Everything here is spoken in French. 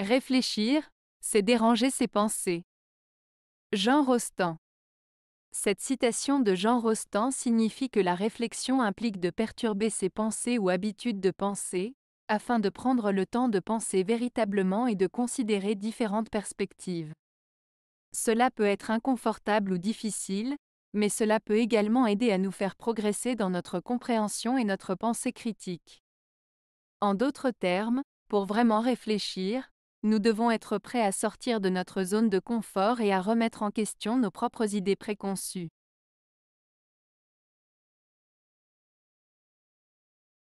Réfléchir, c'est déranger ses pensées. Jean Rostand. Cette citation de Jean Rostand signifie que la réflexion implique de perturber ses pensées ou habitudes de pensée, afin de prendre le temps de penser véritablement et de considérer différentes perspectives. Cela peut être inconfortable ou difficile, mais cela peut également aider à nous faire progresser dans notre compréhension et notre pensée critique. En d'autres termes, pour vraiment réfléchir, nous devons être prêts à sortir de notre zone de confort et à remettre en question nos propres idées préconçues.